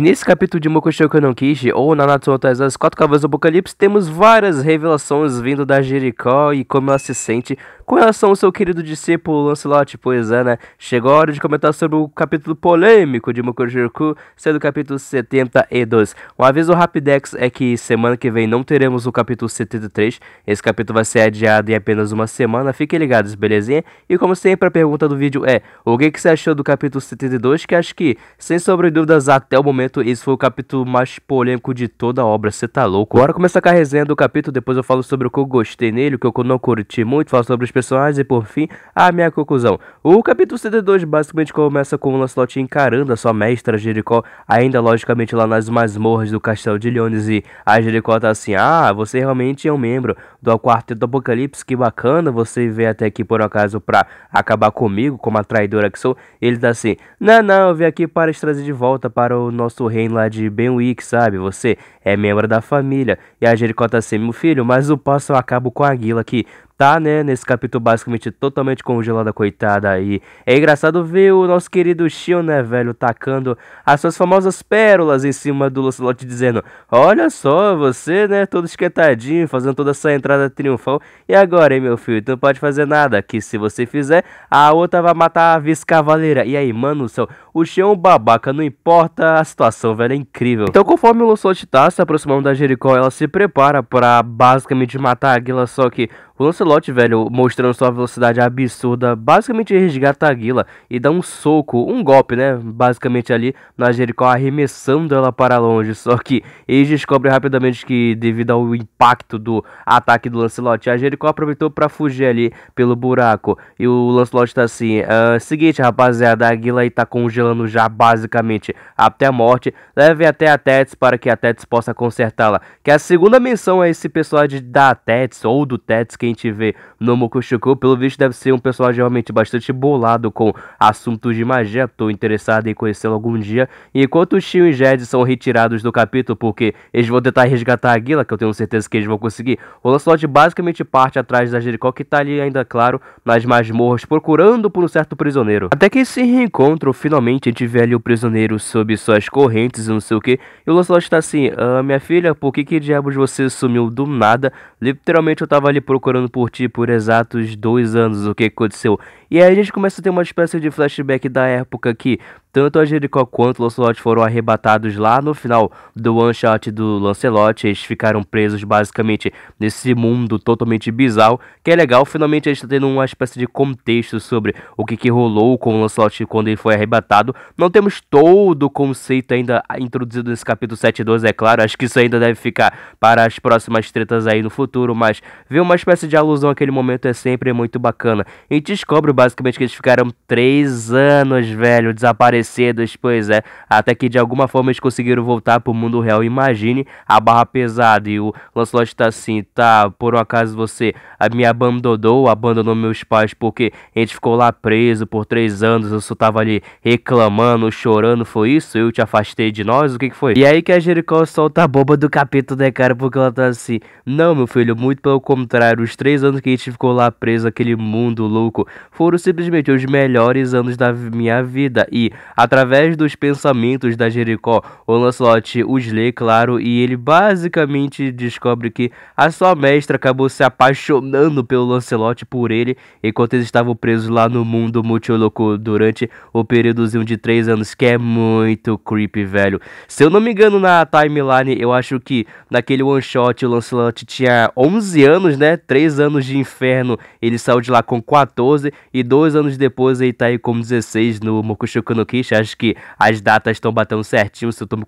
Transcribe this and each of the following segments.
E nesse capítulo de Mokushou no ou Nanatsu no Taizai, As Quatro cavalos do Apocalipse, temos várias revelações vindo da Jericó e como ela se sente com relação ao seu querido discípulo Lancelot. Pois é, né? Chegou a hora de comentar sobre o capítulo polêmico de Mokushou, sendo o capítulo 72. Um aviso rapidex é que semana que vem não teremos o capítulo 73. Esse capítulo vai ser adiado em apenas uma semana. Fiquem ligados, belezinha? E como sempre, a pergunta do vídeo é: o que, que você achou do capítulo 72? Que acho que, sem sobre dúvidas, até o momento momento, esse foi o capítulo mais polêmico de toda a obra, você tá louco? Bora começar com a resenha do capítulo, depois eu falo sobre o que eu gostei nele, o que eu não curti muito, falo sobre os personagens e por fim, a minha conclusão. O capítulo 72 basicamente começa com o Lancelot encarando a sua mestra Jericó, ainda logicamente lá nas masmorras do castelo de Lyones e a Jericó tá assim, ah, você realmente é um membro do Quarteto do Apocalipse. Que bacana, você veio até aqui por acaso pra acabar comigo, como a traidora que sou. Ele tá assim, não, não, eu vim aqui para te trazer de volta para o nosso reino lá de Benwick, sabe? Você é membro da família. E a Jericó tá assim, meu filho, mas o passo eu acabo com a Guila aqui tá, né, nesse capítulo basicamente totalmente congelada, coitada aí. É engraçado ver o nosso querido Shion, né, velho, tacando as suas famosas pérolas em cima do Lancelot, dizendo: Olha só, você, né, todo esquentadinho, fazendo toda essa entrada triunfal. E agora, hein, meu filho, tu não pode fazer nada, que se você fizer, a outra vai matar a vice-cavaleira. E aí, mano, céu, o chão babaca, não importa a situação, velho, é incrível. Então, conforme o Lancelot tá se aproximando da Jericó, ela se prepara para basicamente matar a Aguila, só que o Lancelot, velho, mostrando sua velocidade absurda, basicamente resgata a Aguila e dá um soco, um golpe, né? Basicamente ali na Jericó, arremessando ela para longe. Só que eles descobrem rapidamente que, devido ao impacto do ataque do Lancelot, a Jericó aproveitou para fugir ali pelo buraco. E o Lancelot tá assim: ah, seguinte, rapaziada, a Aguila aí tá congelada congelando já basicamente até a morte, levem até a Tets para que a Tets possa consertá-la. Que é a segunda menção a esse personagem da Tets ou do Tets que a gente vê no Mokushuku, pelo visto deve ser um personagem realmente bastante bolado com assuntos de magia, estou interessado em conhecê-lo algum dia. E enquanto o Shin e Jed são retirados do capítulo porque eles vão tentar resgatar a Guila, que eu tenho certeza que eles vão conseguir, o Lancelot basicamente parte atrás da Jericó que está ali ainda claro nas masmorras procurando por um certo prisioneiro. Até que se reencontram finalmente novamente vê ali o prisioneiro sob suas correntes e não sei o que. E o Lancelot tá assim, ah, minha filha, por que que diabos você sumiu do nada? Literalmente eu tava ali procurando por ti por exatos dois anos, o que aconteceu? E aí a gente começa a ter uma espécie de flashback da época que tanto a Jericó quanto o Lancelot foram arrebatados lá no final do one shot do Lancelot. Eles ficaram presos basicamente nesse mundo totalmente bizarro. Que é legal, finalmente a gente tá tendo uma espécie de contexto sobre o que, que rolou com o Lancelot quando ele foi arrebatado. Não temos todo o conceito ainda introduzido nesse capítulo 12, é claro. Acho que isso ainda deve ficar para as próximas tretas aí no futuro. Mas ver uma espécie de alusão àquele momento é sempre muito bacana. E descobre basicamente que eles ficaram três anos, velho, desaparecidos mais pois é, até que de alguma forma eles conseguiram voltar pro mundo real. Imagine a barra pesada e o Lancelot tá assim, tá, por um acaso você me abandonou, abandonou meus pais porque a gente ficou lá preso por três anos, eu só tava ali reclamando, chorando, foi isso? Eu te afastei de nós? O que que foi? E aí que a Jericó solta a boba do capítulo, né, cara, porque ela tá assim, não, meu filho, muito pelo contrário, os três anos que a gente ficou lá preso, aquele mundo louco, foram simplesmente os melhores anos da minha vida. E Através dos pensamentos da Jericó, o Lancelot os lê, claro, e ele basicamente descobre que a sua mestra acabou se apaixonando pelo Lancelot por ele, enquanto eles estavam presos lá no mundo multiloco durante o períodozinho de 3 anos, que é muito creepy, velho. Se eu não me engano, na timeline, eu acho que naquele one shot o Lancelot tinha 11 anos, né? 3 anos de inferno, ele saiu de lá com 14 e 2 anos depois ele tá aí com 16 no Mokushoku no Ki. Acho que as datas estão batendo certinho. Se eu tô me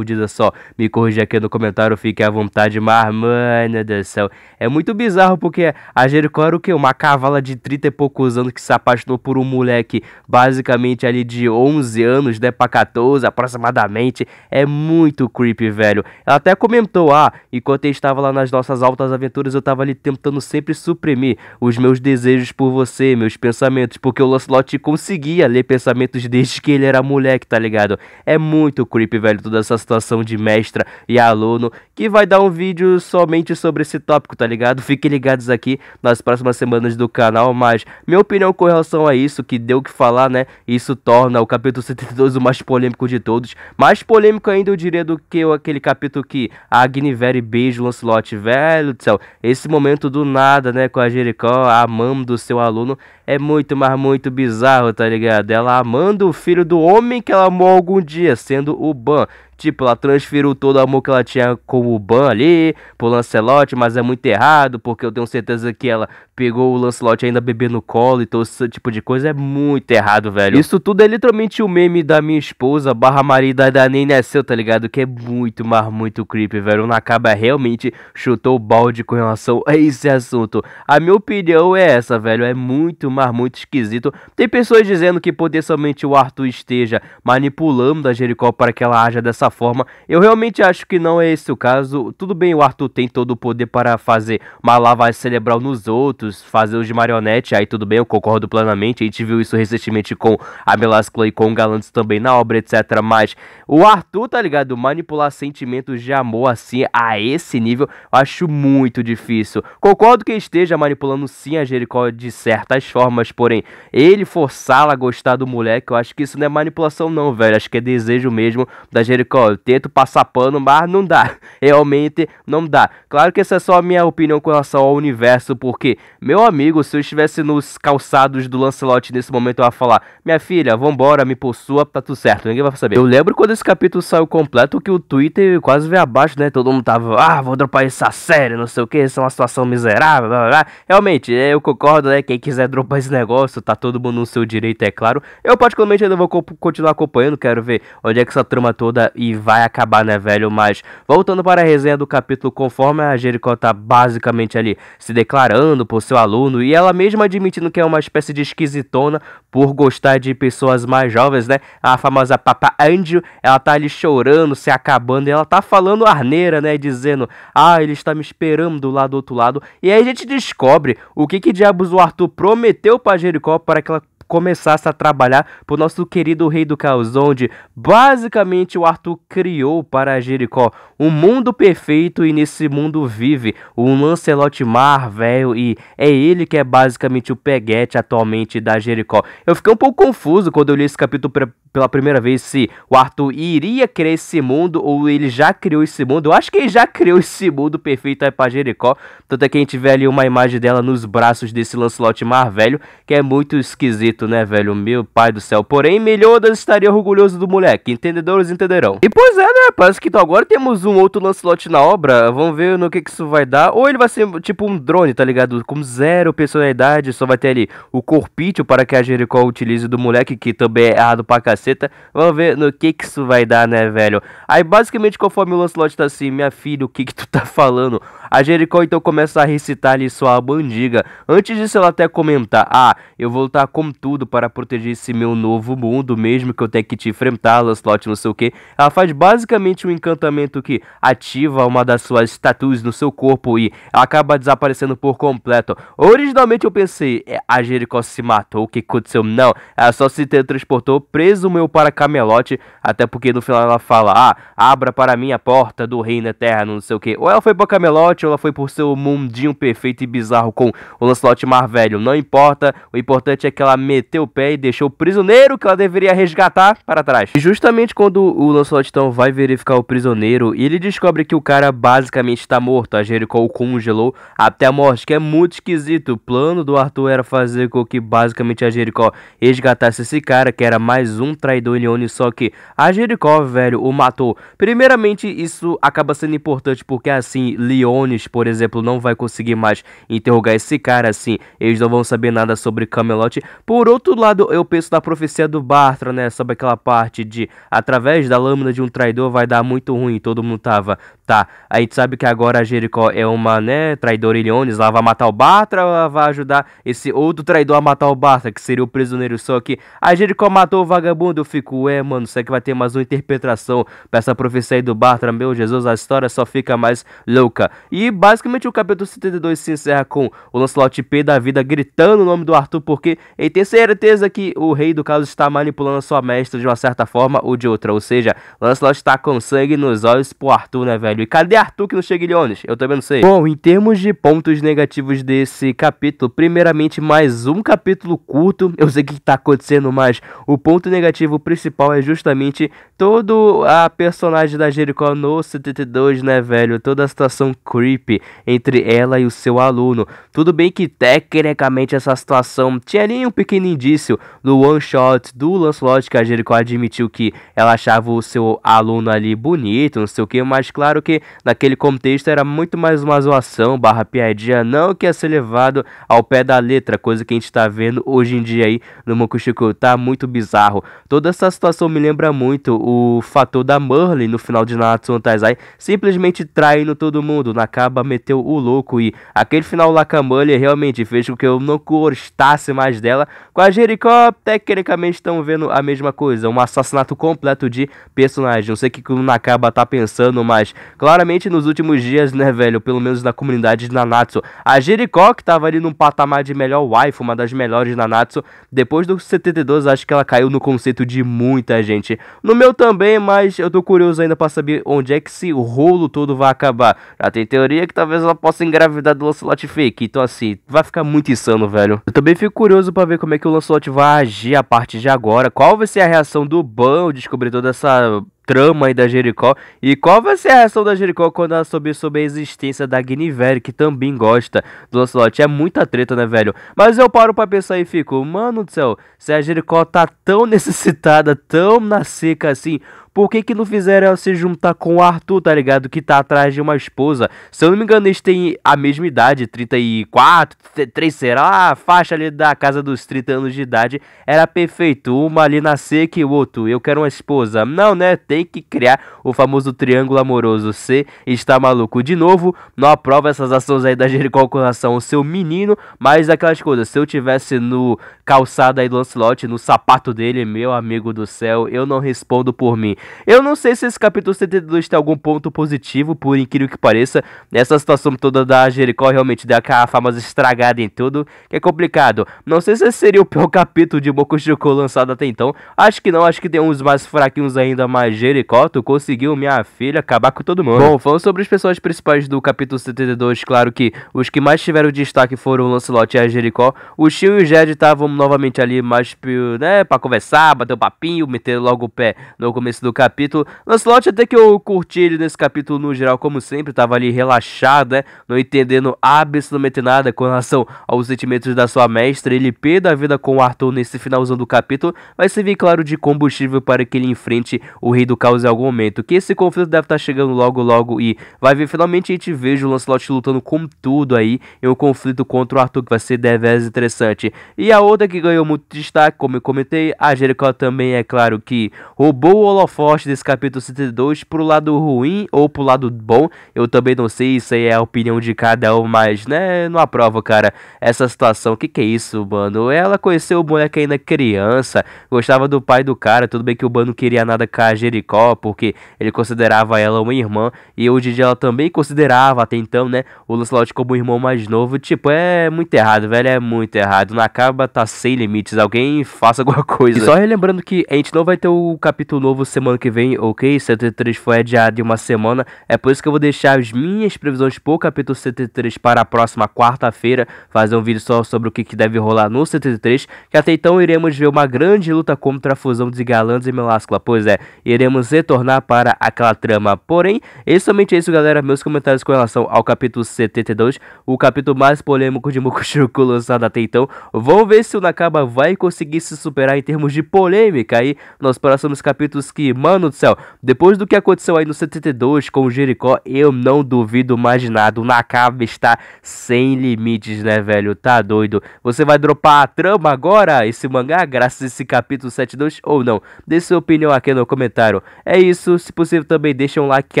é só, me corrija aqui no comentário, fique à vontade. Mas, mano do céu, é muito bizarro porque a Jericó era o quê? Uma cavala de 30 e poucos anos que se apaixonou por um moleque basicamente ali de 11 anos, né, pra 14 aproximadamente. É muito creepy, velho. Ela até comentou, ah, enquanto eu estava lá nas nossas altas aventuras, eu tava ali tentando sempre suprimir os meus desejos por você, meus pensamentos, porque o Lancelot conseguia ler pensamentos desde que ele era era moleque, tá ligado? É muito creepy, velho, toda essa situação de mestra e aluno, que vai dar um vídeo somente sobre esse tópico, tá ligado? Fiquem ligados aqui nas próximas semanas do canal, mas minha opinião com relação a isso, que deu o que falar, né? Isso torna o capítulo 72 o mais polêmico de todos. Mais polêmico ainda, eu diria, do que aquele capítulo que a Agnivere beija o Lancelot, velho do céu. Esse momento do nada, né, com a Jericó, amando o seu aluno, é muito, mas muito bizarro, tá ligado? Ela amando o filho do homem que ela amou algum dia, sendo o Ban. Tipo, ela transferiu todo o amor que ela tinha com o Ban ali, pro Lancelot, mas é muito errado, porque eu tenho certeza que ela pegou o Lancelot ainda bebendo no colo e todo esse tipo de coisa. É muito errado, velho. Isso tudo é literalmente o um meme da minha esposa barra marida da Nem é seu, tá ligado? Que é muito, mas muito creepy, velho. O Nakaba realmente chutou o balde com relação a esse assunto. A minha opinião é essa, velho. É muito, mas muito esquisito. Tem pessoas dizendo que potencialmente o Arthur esteja manipulando a Jericó para que ela haja dessa dessa forma. Eu realmente acho que não é esse o caso. Tudo bem, o Arthur tem todo o poder para fazer uma lavagem cerebral nos outros, fazer os de marionete, aí tudo bem, eu concordo plenamente. A gente viu isso recentemente com a Melascla e com o Galantes também na obra, etc. Mas o Arthur, tá ligado? Manipular sentimentos de amor assim, a esse nível, acho muito difícil. Concordo que esteja manipulando sim a Jericó de certas formas, porém, ele forçá-la a gostar do moleque, eu acho que isso não é manipulação não, velho. Acho que é desejo mesmo da Jericó ó, tento passar pano, mas não dá. Realmente não dá. Claro que essa é só a minha opinião com relação ao universo, porque, meu amigo, se eu estivesse nos calçados do Lancelot nesse momento, eu ia falar: Minha filha, vambora, me possua, tá tudo certo, ninguém vai saber. Eu lembro quando esse capítulo saiu completo que o Twitter quase veio abaixo, né? Todo mundo tava, ah, vou dropar essa série, não sei o que, isso é uma situação miserável, blá, blá, blá. Realmente, eu concordo, né? Quem quiser dropar esse negócio, tá todo mundo no seu direito, é claro. Eu, particularmente, ainda vou co continuar acompanhando, quero ver onde é que essa trama toda vai acabar, né, velho? Mas voltando para a resenha do capítulo, conforme a Jericó tá basicamente ali se declarando por seu aluno e ela mesma admitindo que é uma espécie de esquisitona por gostar de pessoas mais jovens, né? A famosa Papa Angel, ela tá ali chorando, se acabando e ela tá falando arneira, né? Dizendo, ah, ele está me esperando do lado do outro lado. E aí a gente descobre o que que diabos o Arthur prometeu para Jericó para que ela começasse a trabalhar para o nosso querido rei do caos, onde basicamente o Arthur criou para Jericó um mundo perfeito e nesse mundo vive o Lancelot Marvel e é ele que é basicamente o peguete atualmente da Jericó. Eu fiquei um pouco confuso quando eu li esse capítulo pela primeira vez se o Arthur iria criar esse mundo ou ele já criou esse mundo. Eu acho que ele já criou esse mundo perfeito aí Jericó. Tanto é que a gente vê ali uma imagem dela nos braços desse Lancelot Marvel que é muito esquisito bonito, né, velho? Meu pai do céu. Porém, Meliodas estaria orgulhoso do moleque. Entendedores entenderão. E pois é, né? Parece que então, agora temos um outro Lancelot na obra. Vamos ver no que, que isso vai dar. Ou ele vai ser tipo um drone, tá ligado? Com zero personalidade. Só vai ter ali o corpício para que a Jericó utilize do moleque, que também é errado pra caceta. Vamos ver no que, que isso vai dar, né, velho? Aí, basicamente, conforme o Lancelot tá assim, minha filha, o que, que tu tá falando? A Jericó então começa a recitar-lhe sua bandiga. Antes disso, ela até comenta: Ah, eu vou lutar com tudo para proteger esse meu novo mundo, mesmo que eu tenha que te enfrentar, Lancelot, não sei o que. Ela faz basicamente um encantamento que ativa uma das suas tatuas no seu corpo e acaba desaparecendo por completo. Originalmente eu pensei: é, A Jericó se matou, o que aconteceu? Não, ela só se transportou preso meu para Camelote, até porque no final ela fala: Ah, abra para mim a porta do reino eterno, não sei o que. Ou ela foi para Camelote ela foi por seu mundinho perfeito e bizarro com o Lancelot Mar Velho? Não importa, o importante é que ela meteu o pé e deixou o prisioneiro que ela deveria resgatar para trás. E justamente quando o Lancelot então vai verificar o prisioneiro, ele descobre que o cara basicamente está morto, a Jericho o congelou até a morte, que é muito esquisito. O plano do Arthur era fazer com que basicamente a Jericho resgatasse esse cara, que era mais um traidor Leone, só que a Jericho, velho, o matou. Primeiramente, isso acaba sendo importante porque assim, Leon Jones, por exemplo, não vai conseguir mais interrogar esse cara assim. Eles não vão saber nada sobre Camelot. Por outro lado, eu penso na profecia do Bartra, né? Sobre aquela parte de através da lâmina de um traidor vai dar muito ruim. Todo mundo tava, tá. A gente sabe que agora a Jericó é uma, né, traidora Iliones. Ela vai matar o Bartra, ela vai ajudar esse outro traidor a matar o Bartra, que seria o prisioneiro. Só que a Jericó matou o vagabundo. Eu fico, ué, mano, será que vai ter mais uma interpretação pra essa profecia aí do Bartra? Meu Jesus, a história só fica mais louca. E e basicamente o capítulo 72 se encerra com o Lancelot P da vida gritando o nome do Arthur, porque ele tem certeza que o rei do caso está manipulando a sua mestra de uma certa forma ou de outra. Ou seja, Lancelot está com sangue nos olhos pro Arthur, né, velho? E cadê Arthur que não chega em Leones? Eu também não sei. Bom, em termos de pontos negativos desse capítulo, primeiramente mais um capítulo curto. Eu sei o que está acontecendo, mas o ponto negativo principal é justamente todo a personagem da Jericó no 72, né, velho? Toda a situação crítica creepy entre ela e o seu aluno. Tudo bem que tecnicamente essa situação tinha nem um pequeno indício no one shot do Lancelot que a Jericho admitiu que ela achava o seu aluno ali bonito, não sei o que, mas claro que naquele contexto era muito mais uma zoação barra piadinha, não que ia ser levado ao pé da letra, coisa que a gente tá vendo hoje em dia aí no Mokushiko, tá muito bizarro. Toda essa situação me lembra muito o fator da Merlin no final de Natsu Taizai, simplesmente traindo todo mundo na acaba meteu o louco e aquele final Lacamalha realmente fez com que eu não gostasse mais dela. Com a Jericó, tecnicamente estão vendo a mesma coisa, um assassinato completo de personagem. Não sei o que o Nakaba tá pensando, mas claramente nos últimos dias, né, velho, pelo menos na comunidade de Nanatsu, a Jericó que tava ali num patamar de melhor wife, uma das melhores Nanatsu, depois do 72 acho que ela caiu no conceito de muita gente. No meu também, mas eu tô curioso ainda para saber onde é que esse rolo todo vai acabar. Já tem teoria teoria que talvez ela possa engravidar do Lancelot fake. Então, assim, vai ficar muito insano, velho. Eu também fico curioso para ver como é que o Lancelot vai agir a partir de agora. Qual vai ser a reação do Ban ao descobrir toda essa trama aí da Jericó. E qual vai ser a reação da Jericó quando ela souber sobre a existência da Guinevere, que também gosta do Lancelot? É muita treta, né, velho? Mas eu paro pra pensar e fico, mano do céu, se a Jericó tá tão necessitada, tão na seca assim, por que que não fizeram ela se juntar com o Arthur, tá ligado? Que tá atrás de uma esposa. Se eu não me engano, eles têm a mesma idade, 34, 3, será? A faixa ali da casa dos 30 anos de idade era perfeito. Uma ali na que o outro, eu quero uma esposa. Não, né? Tem que criar o famoso triângulo amoroso. Você está maluco de novo. Não aprova essas ações aí da Jericó com relação ao seu menino, mas aquelas coisas. Se eu tivesse no calçado aí do Lancelot, no sapato dele, meu amigo do céu, eu não respondo por mim. Eu não sei se esse capítulo 72 tem algum ponto positivo, por incrível que pareça. Essa situação toda da Jericó realmente dá aquela fama estragada em tudo, que é complicado. Não sei se esse seria o pior capítulo de Boku lançado até então. Acho que não, acho que tem uns mais fraquinhos ainda, mas Jericó, tu conseguiu, minha filha, acabar com todo mundo. Bom, falando sobre os pessoas principais do capítulo 72, claro que os que mais tiveram destaque foram o Lancelot e a Jericó. O Shio e o Jed estavam novamente ali mais, né, pra conversar, bater o um papinho, meter logo o pé no começo do do capítulo. Lancelot, até que eu curti ele nesse capítulo no geral, como sempre, tava ali relaxado, né? Não entendendo absolutamente nada com relação aos sentimentos da sua mestra. Ele perde a vida com o Arthur nesse finalzão do capítulo, vai servir, claro, de combustível para que ele enfrente o Rei do Caos em algum momento. Que esse conflito deve estar tá chegando logo, logo e vai ver. Finalmente a gente veja o Lancelot lutando com tudo aí em um conflito contra o Arthur, que vai ser deveras interessante. E a outra que ganhou muito destaque, como eu comentei, a Jericó também, é claro, que roubou o Olof forte desse capítulo 72 pro lado ruim ou pro lado bom. Eu também não sei, isso aí é a opinião de cada um, mas, né, não aprovo, cara, essa situação. Que que é isso, mano? Ela conheceu o moleque ainda criança, gostava do pai do cara, tudo bem que o Bano queria nada com a Jericó, porque ele considerava ela uma irmã, e o Didi ela também considerava, até então, né, o Lancelot como um irmão mais novo. Tipo, é muito errado, velho, é muito errado. Na caba tá sem limites, alguém faça alguma coisa. E só relembrando que a gente não vai ter o capítulo novo semana ano que vem, ok? 73 foi adiado de uma semana. É por isso que eu vou deixar as minhas previsões por capítulo 73 para a próxima quarta-feira. Fazer um vídeo só sobre o que, que deve rolar no 73. Que até então iremos ver uma grande luta contra a fusão de Galandes e Meláscula. Pois é, iremos retornar para aquela trama. Porém, é somente isso, galera. Meus comentários com relação ao capítulo 72. O capítulo mais polêmico de Mokushuku lançado até então. Vamos ver se o Nakaba vai conseguir se superar em termos de polêmica aí nos próximos capítulos que mano do céu, depois do que aconteceu aí no 72 com o Jericó, eu não duvido mais de nada. O Nakaba está sem limites, né, velho? Tá doido. Você vai dropar a trama agora, esse mangá, graças a esse capítulo 72 ou não? Deixe sua opinião aqui no comentário. É isso, se possível também deixa um like que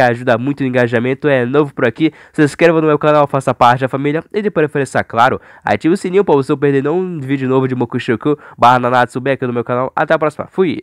ajuda muito o engajamento. É novo por aqui, se inscreva no meu canal, faça parte da família e de preferência, claro, ative o sininho para você não perder nenhum vídeo novo de Mokushoku barra Nanatsu aqui no meu canal. Até a próxima, fui!